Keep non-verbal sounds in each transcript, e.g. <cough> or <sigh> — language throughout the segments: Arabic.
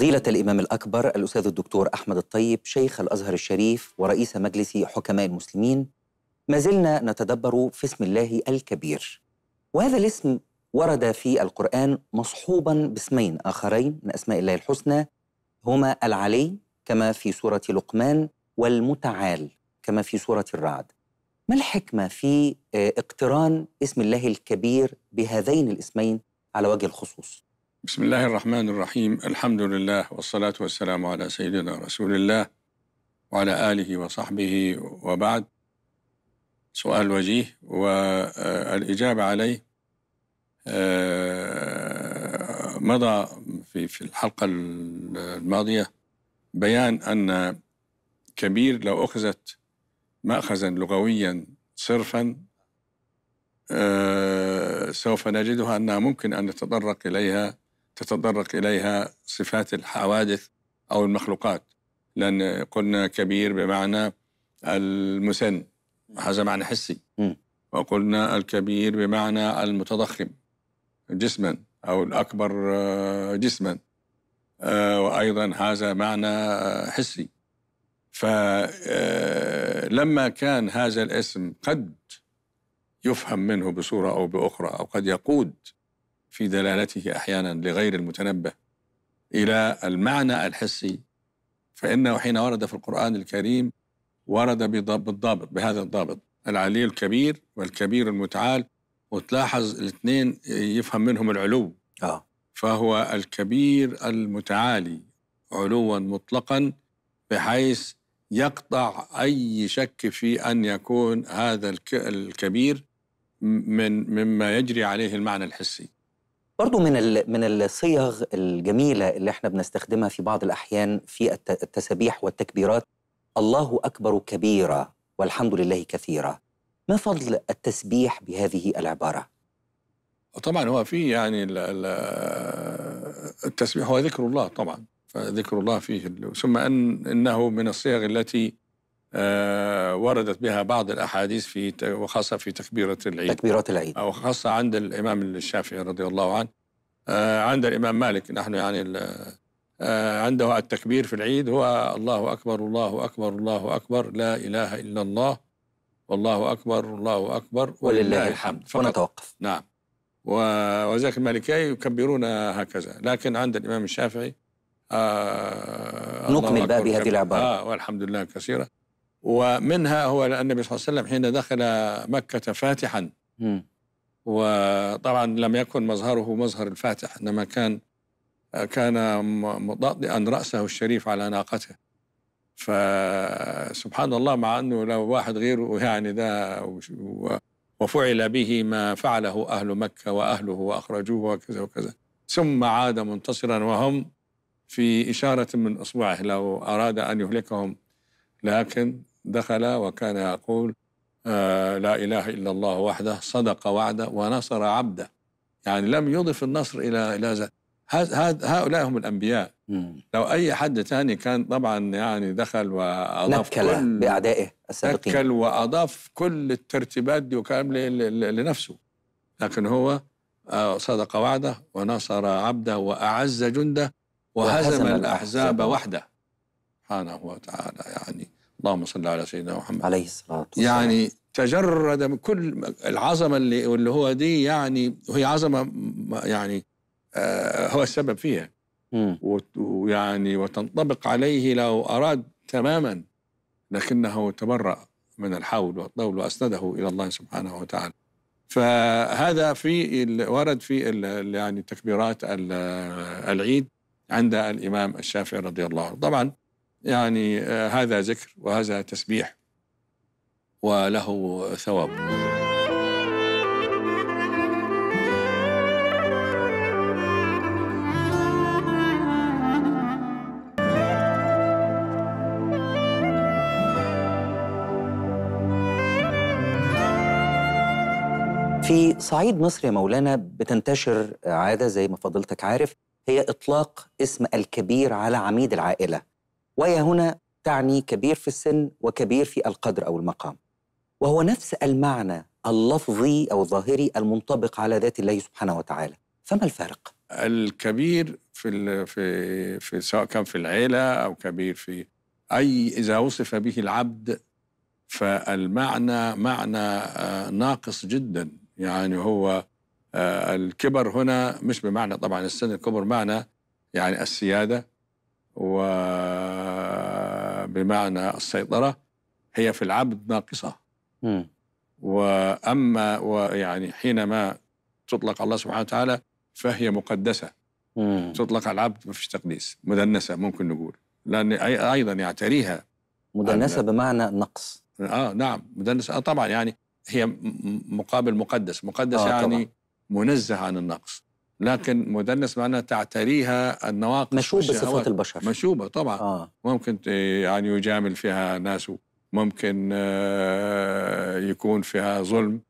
فضيلة الإمام الأكبر الأستاذ الدكتور أحمد الطيب شيخ الأزهر الشريف ورئيس مجلس حكماء المسلمين ما زلنا نتدبر في اسم الله الكبير وهذا الاسم ورد في القرآن مصحوبا باسمين آخرين من أسماء الله الحسنى هما العلي كما في سورة لقمان والمتعال كما في سورة الرعد ما الحكمة في آه، اقتران اسم الله الكبير بهذين الاسمين على وجه الخصوص؟ بسم الله الرحمن الرحيم الحمد لله والصلاة والسلام على سيدنا رسول الله وعلى آله وصحبه وبعد سؤال وجيه والإجابة عليه مضى في في الحلقة الماضية بيان أن كبير لو أخذت مأخذا لغويا صرفا سوف نجدها أنها ممكن أن نتطرق إليها تتطرق إليها صفات الحوادث أو المخلوقات لأن قلنا كبير بمعنى المسن هذا معنى حسي وقلنا الكبير بمعنى المتضخم جسما أو الأكبر جسما آه، وأيضا هذا معنى حسي فلما آه، كان هذا الاسم قد يفهم منه بصورة أو بأخرى أو قد يقود في دلالته أحيانا لغير المتنبه إلى المعنى الحسي فإنه حين ورد في القرآن الكريم ورد بالضابط بهذا الضابط العلي الكبير والكبير المتعال وتلاحظ الاثنين يفهم منهم العلو آه. فهو الكبير المتعالي علوا مطلقا بحيث يقطع أي شك في أن يكون هذا الكبير من مما يجري عليه المعنى الحسي برضو من من الصيغ الجميله اللي احنا بنستخدمها في بعض الاحيان في التسابيح والتكبيرات الله اكبر كبيره والحمد لله كثيره ما فضل التسبيح بهذه العباره طبعا هو في يعني التسبيح هو ذكر الله طبعا فذكر الله فيه ثم ان انه من الصيغ التي آه، وردت بها بعض الأحاديث في وخاصة في تكبيرة العيد تكبيرات العيد أو خاصة عند الإمام الشافعي رضي الله عنه آه، عند الإمام مالك نحن يعني آه، عنده التكبير في العيد هو الله أكبر الله أكبر الله أكبر لا إله إلا الله والله أكبر الله أكبر ولله الحمد فقط. ونتوقف نعم وذلك المالكية يكبرون هكذا لكن عند الإمام الشافعي آه نكمل بقى بهذه العبارة آه والحمد لله كثيرا ومنها هو النبي صلى الله عليه وسلم حين دخل مكة فاتحا م. وطبعا لم يكن مظهره مظهر الفاتح إنما كان كان مضطئا رأسه الشريف على ناقته فسبحان الله مع أنه لو واحد غيره يعني ده وفعل به ما فعله أهل مكة وأهله وأخرجوه وكذا وكذا ثم عاد منتصرا وهم في إشارة من إصبعه لو أراد أن يهلكهم لكن دخل وكان يقول آه لا إله إلا الله وحده صدق وعده ونصر عبده يعني لم يضف النصر إلى إلى هؤلاء هم الأنبياء مم. لو أي حد ثاني كان طبعا يعني دخل وأضاف نكل بأعدائه السابقين نكل وأضاف كل الترتيبات دي وكلام لنفسه لكن هو آه، صدق وعده ونصر عبده وأعز جنده وهزم, وهزم الأحزاب وحده سبحانه وتعالى يعني اللهم صل على سيدنا محمد عليه الصلاة والسلام يعني تجرد من كل العظمة اللي, اللي هو دي يعني وهي عظمة يعني آه هو السبب فيها ويعني وتنطبق عليه لو أراد تماما لكنه تبرأ من الحول والطول وأسنده إلى الله سبحانه وتعالى فهذا في ورد في يعني تكبيرات العيد عند الإمام الشافعي رضي الله عنه طبعا يعني آه، هذا ذكر وهذا تسبيح وله ثواب في صعيد مصر يا مولانا بتنتشر عاده زي ما فضلتك عارف هي اطلاق اسم الكبير على عميد العائله وهي هنا تعني كبير في السن وكبير في القدر أو المقام وهو نفس المعنى اللفظي أو الظاهري المنطبق على ذات الله سبحانه وتعالى فما الفارق؟ الكبير في في في سواء كان في العيله او كبير في اي اذا وصف به العبد فالمعنى معنى آه، ناقص جدا يعني هو آه، الكبر هنا مش بمعنى طبعا السن الكبر معنى يعني السياده وبمعنى السيطرة هي في العبد ناقصة وأما ويعني حينما تطلق الله سبحانه وتعالى فهي مقدسة تطلق على العبد ما فيش تقديس مدنسة ممكن نقول لأن أيضا يعتريها مدنسة بمعنى نقص آه نعم مدنسة آه طبعا يعني هي مقابل مقدس مقدس آه يعني طبعا. منزه عن النقص لكن مدنس معناها تعتريها النواقص مشوبة صفات البشر مشوبة طبعا آه. ممكن يعني يجامل فيها ناس ممكن آه، يكون فيها ظلم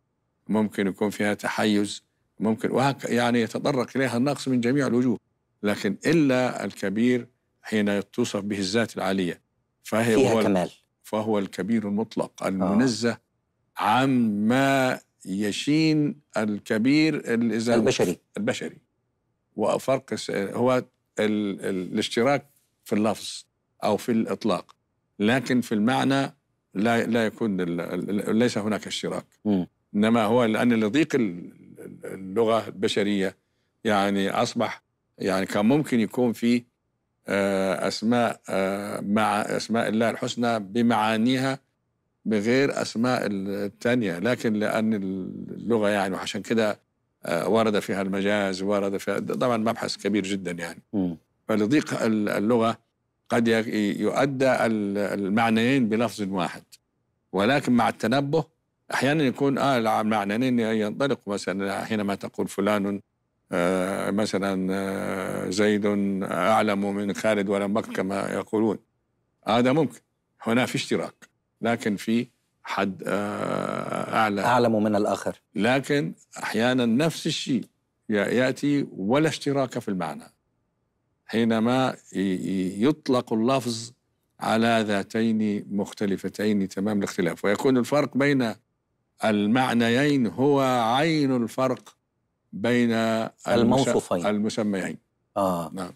ممكن يكون فيها تحيز ممكن وهك يعني يتطرق إليها النقص من جميع الوجوه لكن إلا الكبير حين توصف به الذات العالية فهي فيها هو كمال فهو الكبير المطلق آه. المنزه آه. عما يشين الكبير الإزالة البشري البشري وفرق هو ال الاشتراك في اللفظ أو في الإطلاق لكن في المعنى لا لا يكون ليس هناك اشتراك م. انما هو لان لضيق اللغه البشريه يعني اصبح يعني كان ممكن يكون في آه، اسماء آه، مع اسماء الله الحسنى بمعانيها بغير أسماء الثانية لكن لأن اللغة يعني وعشان كده آه، ورد فيها المجاز ورد فيها طبعا مبحث كبير جدا يعني م. فلضيق اللغة قد يؤدى المعنيين بلفظ واحد ولكن مع التنبه أحيانا يكون آه المعنيين ينطلق مثلا حينما تقول فلان آه مثلا آه، زيد آه، أعلم من خالد ولم بك كما يقولون هذا آه ممكن هنا في اشتراك لكن في حد آه، اعلى اعلم من الاخر لكن احيانا نفس الشيء ياتي ولا اشتراك في المعنى حينما يطلق اللفظ على ذاتين مختلفتين تمام الاختلاف ويكون الفرق بين المعنيين هو عين الفرق بين الموصوفين المسميين اه نعم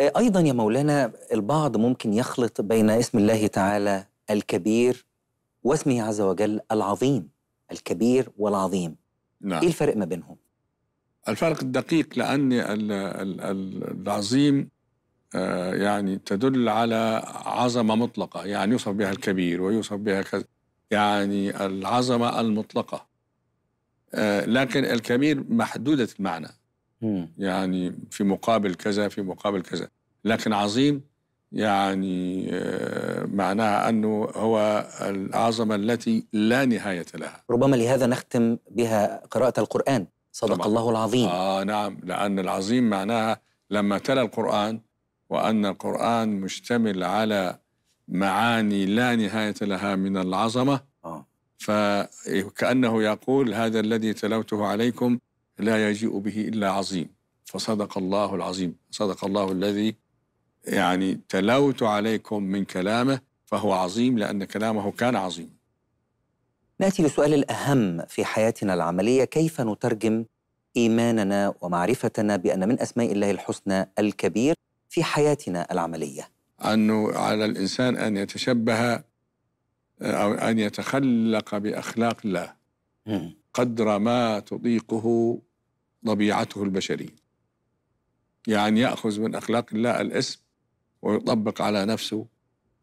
ايضا يا مولانا البعض ممكن يخلط بين اسم الله تعالى الكبير واسمه عز وجل العظيم الكبير والعظيم نعم. إيه الفرق ما بينهم؟ الفرق الدقيق لأن العظيم آه، يعني تدل على عظمة مطلقة يعني يوصف بها الكبير ويوصف بها كذا يعني العظمة المطلقة آه، لكن الكبير محدودة المعنى يعني في مقابل كذا في مقابل كذا لكن عظيم يعني آه، معناها أنه هو العظمة التي لا نهاية لها ربما لهذا نختم بها قراءة القرآن صدق طبعا. الله العظيم آه نعم لأن العظيم معناها لما تلا القرآن وأن القرآن مشتمل على معاني لا نهاية لها من العظمة آه. فكأنه يقول هذا الذي تلوته عليكم لا يجيء به إلا عظيم فصدق الله العظيم صدق الله الذي يعني تلوت عليكم من كلامه فهو عظيم لأن كلامه كان عظيم نأتي للسؤال الأهم في حياتنا العملية كيف نترجم إيماننا ومعرفتنا بأن من أسماء الله الحسنى الكبير في حياتنا العملية أنه على الإنسان أن يتشبه أو أن يتخلق بأخلاق الله قدر ما تطيقه طبيعته البشرية يعني يأخذ من أخلاق الله الاسم ويطبق على نفسه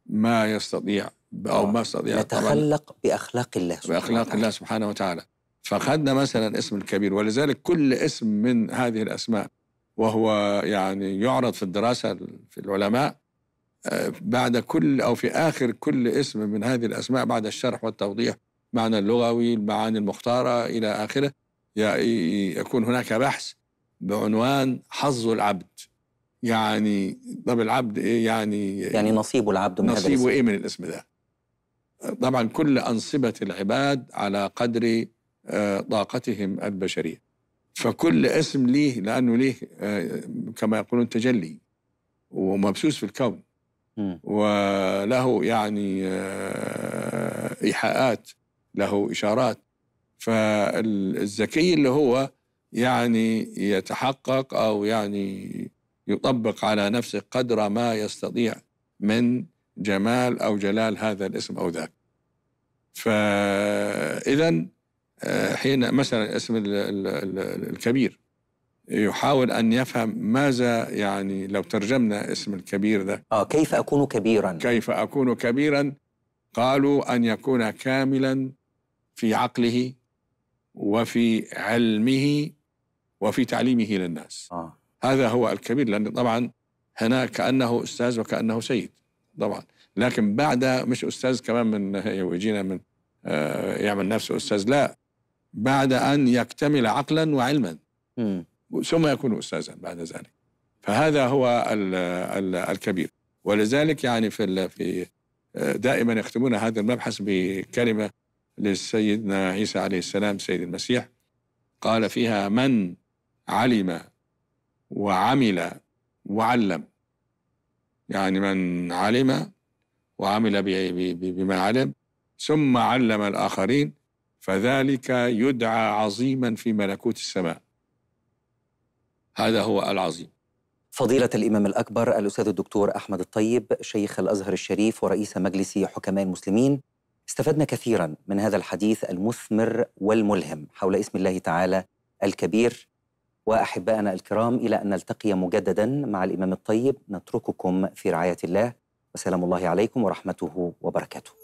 ما يستطيع أو ما يستطيع يتخلق بأخلاق الله سبحانه بأخلاق الله سبحانه وتعالى فأخذنا مثلا اسم الكبير ولذلك كل اسم من هذه الأسماء وهو يعني يعرض في الدراسة في العلماء آه، بعد كل أو في آخر كل اسم من هذه الأسماء بعد الشرح والتوضيح معنى اللغوي المعاني المختارة إلى آخره يكون هناك بحث بعنوان حظ العبد يعني طب العبد ايه يعني يعني نصيب العبد من نصيبه هذا ايه من الاسم ده طبعا كل انصبه العباد على قدر آه، طاقتهم البشريه فكل اسم ليه لانه ليه آه، كما يقولون تجلي ومبسوس في الكون وله يعني آه، ايحاءات له اشارات فالذكي اللي هو يعني يتحقق او يعني يطبق على نفسه قدر ما يستطيع من جمال أو جلال هذا الاسم أو ذاك فإذا آه، حين مثلا اسم الكبير يحاول أن يفهم ماذا يعني لو ترجمنا اسم الكبير ده آه كيف أكون كبيرا كيف أكون كبيرا قالوا أن يكون كاملا في عقله وفي علمه وفي تعليمه للناس آه. هذا هو الكبير لأن طبعا هنا كأنه أستاذ وكأنه سيد طبعا لكن بعد مش أستاذ كمان من <laughs> يجينا من آه، يعمل نفسه أستاذ لا بعد أن يكتمل عقلا وعلما ثم يكون أستاذا بعد ذلك فهذا هو الـ الـ الكبير ولذلك يعني في في آه، دائما يختمون هذا المبحث بكلمه لسيدنا عيسى عليه السلام سيد المسيح قال فيها من علم وعمل وعلم يعني من علم وعمل بما علم ثم علم الآخرين فذلك يدعى عظيما في ملكوت السماء هذا هو العظيم فضيلة الإمام الأكبر الأستاذ الدكتور أحمد الطيب شيخ الأزهر الشريف ورئيس مجلس حكماء المسلمين استفدنا كثيرا من هذا الحديث المثمر والملهم حول اسم الله تعالى الكبير واحبائنا الكرام الى ان نلتقي مجددا مع الامام الطيب نترككم في رعايه الله وسلام الله عليكم ورحمته وبركاته.